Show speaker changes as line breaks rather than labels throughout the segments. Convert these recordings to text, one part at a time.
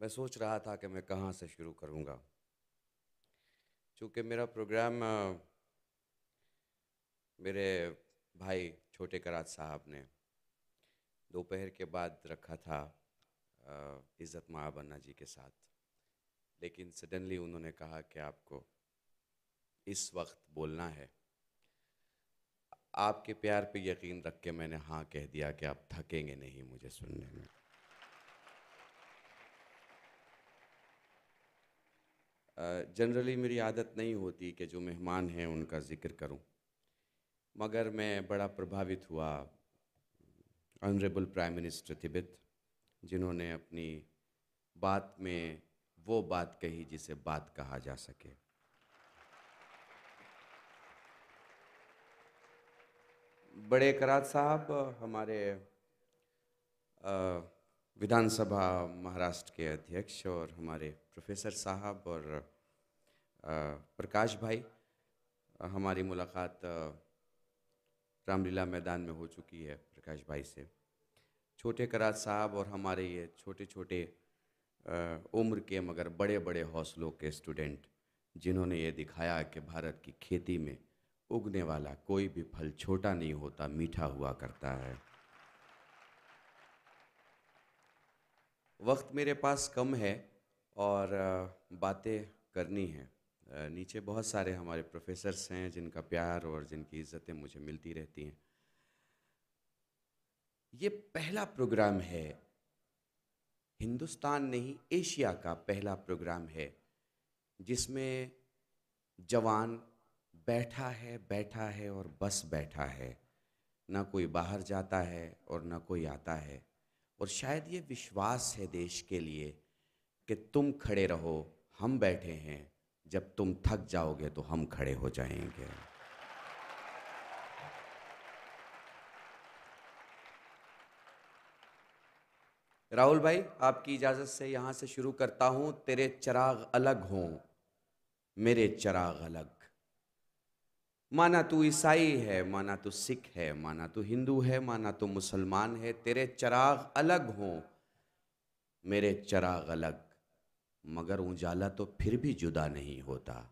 मैं सोच रहा था कि मैं कहाँ से शुरू करूँगा चूँकि मेरा प्रोग्राम मेरे भाई छोटे कराज साहब ने दोपहर के बाद रखा था इज़्ज़त महाबन्ना जी के साथ लेकिन सडनली उन्होंने कहा कि आपको इस वक्त बोलना है आपके प्यार पे यकीन रख के मैंने हाँ कह दिया कि आप थकेंगे नहीं मुझे सुनने में जनरली मेरी आदत नहीं होती कि जो मेहमान हैं उनका ज़िक्र करूं मगर मैं बड़ा प्रभावित हुआ ऑनरेबल प्राइम मिनिस्टर तिबित जिन्होंने अपनी बात में वो बात कही जिसे बात कहा जा सके बड़े करात साहब हमारे विधानसभा महाराष्ट्र के अध्यक्ष और हमारे प्रोफेसर साहब और प्रकाश भाई हमारी मुलाकात रामलीला मैदान में हो चुकी है प्रकाश भाई से छोटे कराज साहब और हमारे ये छोटे छोटे उम्र के मगर बड़े बड़े हौसलों के स्टूडेंट जिन्होंने ये दिखाया कि भारत की खेती में उगने वाला कोई भी फल छोटा नहीं होता मीठा हुआ करता है वक्त मेरे पास कम है और बातें करनी है नीचे बहुत सारे हमारे प्रोफेसर्स हैं जिनका प्यार और जिनकी इज्जतें मुझे मिलती रहती हैं ये पहला प्रोग्राम है हिंदुस्तान नहीं एशिया का पहला प्रोग्राम है जिसमें जवान बैठा है बैठा है और बस बैठा है ना कोई बाहर जाता है और ना कोई आता है और शायद ये विश्वास है देश के लिए कि तुम खड़े रहो हम बैठे हैं जब तुम थक जाओगे तो हम खड़े हो जाएंगे राहुल भाई आपकी इजाज़त से यहां से शुरू करता हूं तेरे चराग अलग हो मेरे चराग अलग माना तू ईसाई है माना तू सिख है माना तू हिंदू है माना तू मुसलमान है तेरे चराग अलग हो मेरे चराग अलग मगर उजाला तो फिर भी जुदा नहीं होता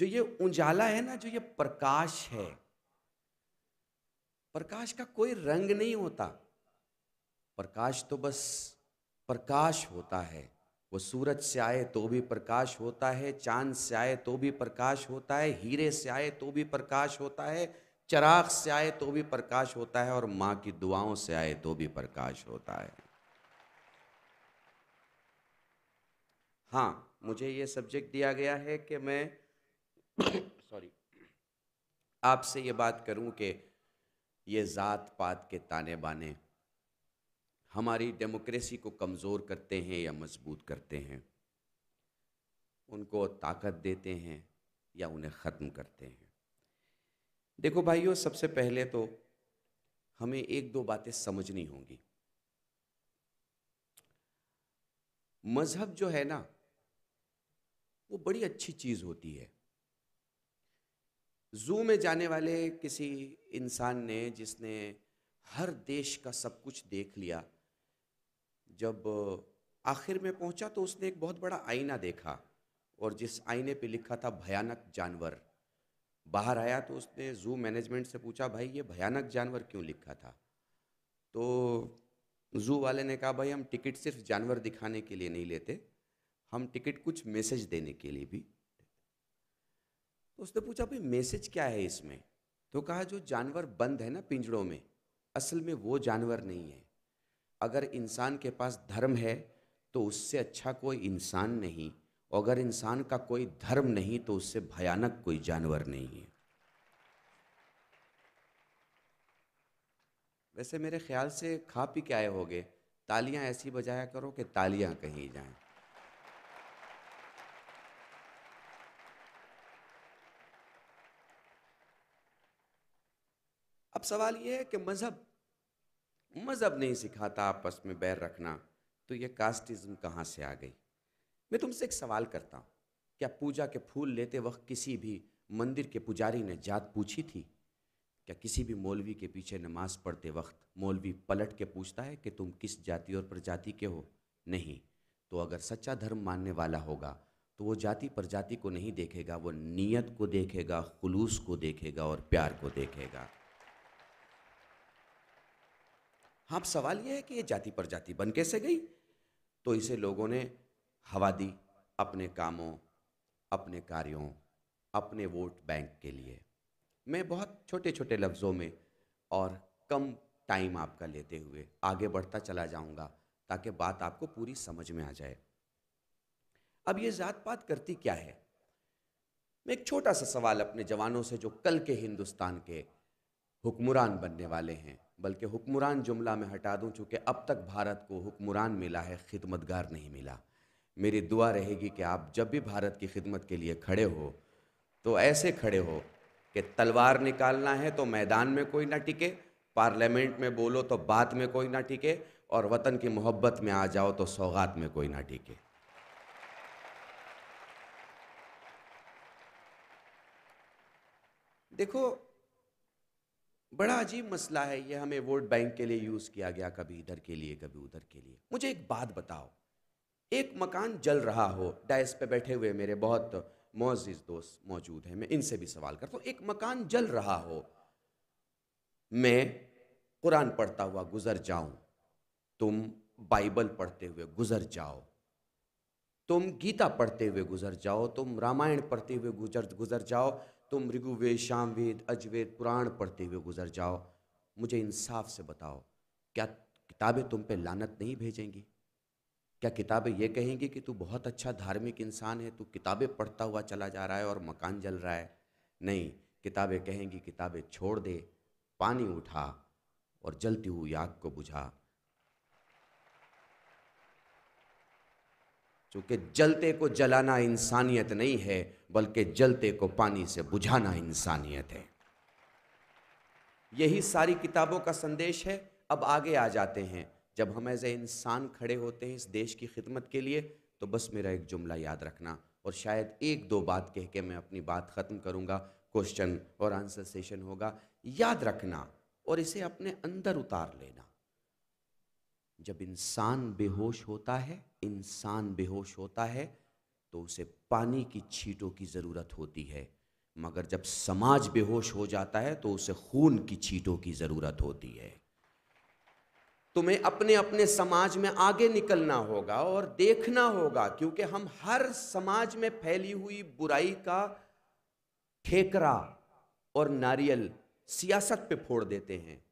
जो ये उजाला है ना जो ये प्रकाश है प्रकाश का कोई रंग नहीं होता प्रकाश तो बस प्रकाश होता है वो सूरज से आए तो भी प्रकाश होता है चांद से आए तो भी प्रकाश होता है हीरे से आए तो भी प्रकाश होता है चराग से आए तो भी प्रकाश होता है और माँ की दुआओं से आए तो भी प्रकाश होता है हाँ मुझे ये सब्जेक्ट दिया गया है कि मैं सॉरी आपसे ये बात करूं कि ये ज़ात पात के ताने बाने हमारी डेमोक्रेसी को कमज़ोर करते हैं या मजबूत करते हैं उनको ताकत देते हैं या उन्हें ख़त्म करते हैं देखो भाइयों सबसे पहले तो हमें एक दो बातें समझनी होंगी मज़हब जो है ना वो बड़ी अच्छी चीज़ होती है जू में जाने वाले किसी इंसान ने जिसने हर देश का सब कुछ देख लिया जब आखिर में पहुंचा तो उसने एक बहुत बड़ा आईना देखा और जिस आईने पे लिखा था भयानक जानवर बाहर आया तो उसने जू मैनेजमेंट से पूछा भाई ये भयानक जानवर क्यों लिखा था तो जू वाले ने कहा भाई हम टिकट सिर्फ जानवर दिखाने के लिए नहीं लेते हम टिकट कुछ मैसेज देने के लिए भी तो उसने पूछा भाई मैसेज क्या है इसमें तो कहा जो जानवर बंद है ना पिंजड़ों में असल में वो जानवर नहीं है अगर इंसान के पास धर्म है तो उससे अच्छा कोई इंसान नहीं अगर इंसान का कोई धर्म नहीं तो उससे भयानक कोई जानवर नहीं है वैसे मेरे ख्याल से खा पी के आए होगे तालियां ऐसी बजाया करो कि तालियां कहीं जाएं अब सवाल यह है कि मज़हब मज़हब नहीं सिखाता आपस में बैर रखना तो ये कास्टिज़्म कहां से आ गई मैं तुमसे एक सवाल करता हूँ क्या पूजा के फूल लेते वक्त किसी भी मंदिर के पुजारी ने जात पूछी थी क्या किसी भी मौलवी के पीछे नमाज पढ़ते वक्त मौलवी पलट के पूछता है कि तुम किस जाति और प्रजाति के हो नहीं तो अगर सच्चा धर्म मानने वाला होगा तो वो जाति प्रजाति को नहीं देखेगा वो नीयत को देखेगा खुलूस को देखेगा और प्यार को देखेगा हाँ सवाल यह है कि ये जाति प्रजाति बन कैसे गई तो इसे लोगों ने हवा दी अपने कामों अपने कार्यों अपने वोट बैंक के लिए मैं बहुत छोटे छोटे लफ्ज़ों में और कम टाइम आपका लेते हुए आगे बढ़ता चला जाऊंगा ताकि बात आपको पूरी समझ में आ जाए अब ये ज़ात पात करती क्या है मैं एक छोटा सा सवाल अपने जवानों से जो कल के हिंदुस्तान के हुक्मरान बनने वाले हैं बल्कि हुक्मरान जुमला में हटा दूं चूँकि अब तक भारत को हुक्मरान मिला है खिदमतगार नहीं मिला मेरी दुआ रहेगी कि आप जब भी भारत की खिदमत के लिए खड़े हो तो ऐसे खड़े हो कि तलवार निकालना है तो मैदान में कोई ना टिके पार्लियामेंट में बोलो तो बात में कोई ना टिके और वतन की मोहब्बत में आ जाओ तो सौगात में कोई ना टिके देखो बड़ा अजीब मसला है ये हमें वोट बैंक के लिए यूज़ किया गया कभी इधर के लिए कभी उधर के लिए मुझे एक बात बताओ एक मकान जल रहा हो डाइस पे बैठे हुए मेरे बहुत मोजिज दोस्त मौजूद हैं मैं इनसे भी सवाल करता हूँ एक मकान जल रहा हो मैं कुरान पढ़ता हुआ गुजर जाऊं तुम बाइबल पढ़ते हुए गुजर जाओ तुम गीता पढ़ते हुए गुजर जाओ तुम रामायण पढ़ते हुए गुजर गुजर जाओ तुम ऋगुवेद शामवेद अजवेद पुराण पढ़ते हुए गुजर जाओ मुझे इंसाफ से बताओ क्या किताबें तुम पे लानत नहीं भेजेंगी क्या किताबें ये कहेंगी कि तू बहुत अच्छा धार्मिक इंसान है तू किताबें पढ़ता हुआ चला जा रहा है और मकान जल रहा है नहीं किताबें कहेंगी किताबें छोड़ दे पानी उठा और जलती हुई आग को बुझा चूंकि जलते को जलाना इंसानियत नहीं है बल्कि जलते को पानी से बुझाना इंसानियत है यही सारी किताबों का संदेश है अब आगे आ जाते हैं जब हम एज ए इंसान खड़े होते हैं इस देश की खिदमत के लिए तो बस मेरा एक जुमला याद रखना और शायद एक दो बात कह के मैं अपनी बात ख़त्म करूँगा क्वेश्चन और आंसर सेशन होगा याद रखना और इसे अपने अंदर उतार लेना जब इंसान बेहोश होता है इंसान बेहोश होता है तो उसे पानी की छीटों की ज़रूरत होती है मगर जब समाज बेहोश हो जाता है तो उसे खून की छीटों की ज़रूरत होती है तुम्हें अपने अपने समाज में आगे निकलना होगा और देखना होगा क्योंकि हम हर समाज में फैली हुई बुराई का ठेकरा और नारियल सियासत पे फोड़ देते हैं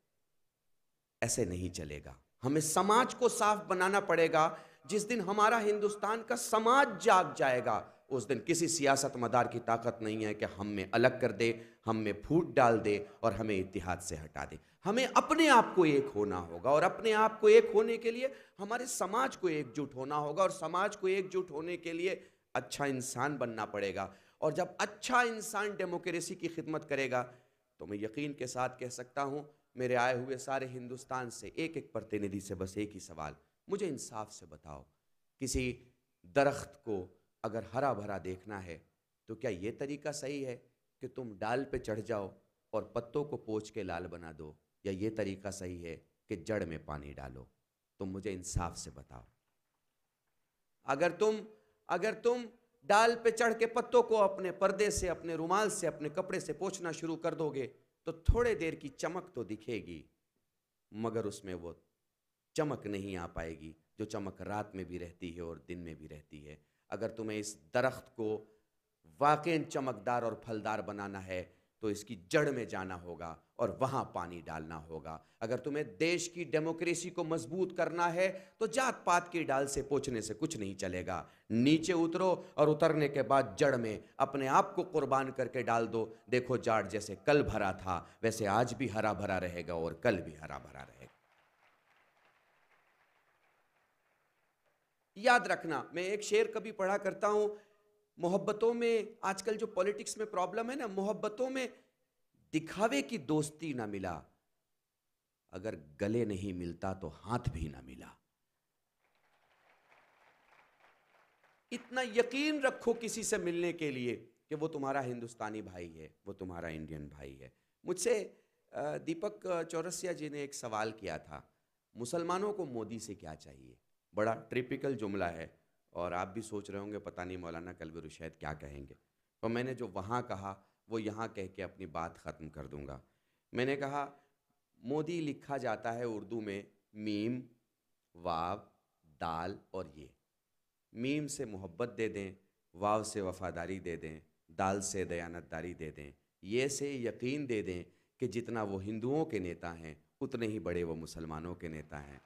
ऐसे नहीं चलेगा हमें समाज को साफ बनाना पड़ेगा जिस दिन हमारा हिंदुस्तान का समाज जाग जाएगा उस दिन किसी सियासत मदार की ताकत नहीं है कि हम में अलग कर दे हम में फूट डाल दे और हमें इतिहाद से हटा दे हमें अपने आप को एक होना होगा और अपने आप को एक होने के लिए हमारे समाज को एकजुट होना होगा और समाज को एकजुट होने के लिए अच्छा इंसान बनना पड़ेगा और जब अच्छा इंसान डेमोक्रेसी की खिदमत करेगा तो मैं यकीन के साथ कह सकता हूँ मेरे आए हुए सारे हिंदुस्तान से एक एक प्रतिनिधि से बस एक ही सवाल मुझे इंसाफ से बताओ किसी दरख्त को अगर हरा भरा देखना है तो क्या ये तरीका सही है कि तुम डाल पे चढ़ जाओ और पत्तों को पोच के लाल बना दो या ये तरीका सही है कि जड़ में पानी डालो तुम मुझे इंसाफ से बताओ अगर तुम अगर तुम डाल पे चढ़ के पत्तों को अपने पर्दे से अपने रुमाल से अपने कपड़े से पोछना शुरू कर दोगे तो थोड़े देर की चमक तो दिखेगी मगर उसमें वो चमक नहीं आ पाएगी जो चमक रात में भी रहती है और दिन में भी रहती है अगर तुम्हें इस दरख्त को वाकई चमकदार और फलदार बनाना है तो इसकी जड़ में जाना होगा और वहां पानी डालना होगा अगर तुम्हें देश की डेमोक्रेसी को मजबूत करना है तो जात पात की डाल से पोछने से कुछ नहीं चलेगा नीचे उतरो और उतरने के बाद जड़ में अपने आप को कुर्बान करके डाल दो देखो जाड़ जैसे कल भरा था वैसे आज भी हरा भरा रहेगा और कल भी हरा भरा रहेगा याद रखना मैं एक शेर कभी पढ़ा करता हूं मोहब्बतों में आजकल जो पॉलिटिक्स में प्रॉब्लम है ना मोहब्बतों में दिखावे की दोस्ती ना मिला अगर गले नहीं मिलता तो हाथ भी ना मिला इतना यकीन रखो किसी से मिलने के लिए कि वो तुम्हारा हिंदुस्तानी भाई है वो तुम्हारा इंडियन भाई है मुझसे दीपक चौरसिया जी ने एक सवाल किया था मुसलमानों को मोदी से क्या चाहिए बड़ा ट्रिपिकल जुमला है और आप भी सोच रहे होंगे पता नहीं मौलाना कलब रुशैद क्या कहेंगे तो मैंने जो वहाँ कहा वो यहाँ कह के अपनी बात ख़त्म कर दूँगा मैंने कहा मोदी लिखा जाता है उर्दू में मीम वाव दाल और ये मीम से मोहब्बत दे दें वाव से वफादारी दे दें दाल से दयानतदारी दे दें ये से यकीन दे दें कि जितना वो हिंदुओं के नेता हैं उतने ही बड़े वो मुसलमानों के नेता हैं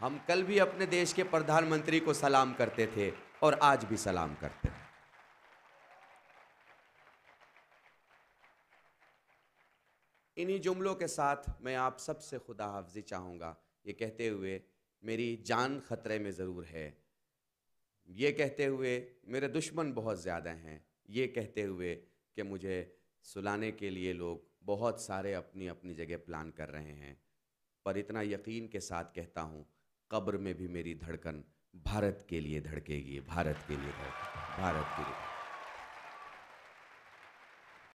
हम कल भी अपने देश के प्रधानमंत्री को सलाम करते थे और आज भी सलाम करते हैं इन्हीं जुमलों के साथ मैं आप सबसे खुदा हाफजी चाहूँगा ये कहते हुए मेरी जान खतरे में ज़रूर है ये कहते हुए मेरे दुश्मन बहुत ज़्यादा हैं ये कहते हुए कि मुझे सुलाने के लिए लोग बहुत सारे अपनी अपनी जगह प्लान कर रहे हैं पर इतना यकीन के साथ कहता हूँ कब्र में भी मेरी धड़कन भारत के लिए धड़केगी भारत के लिए धड़केगी भारत के लिए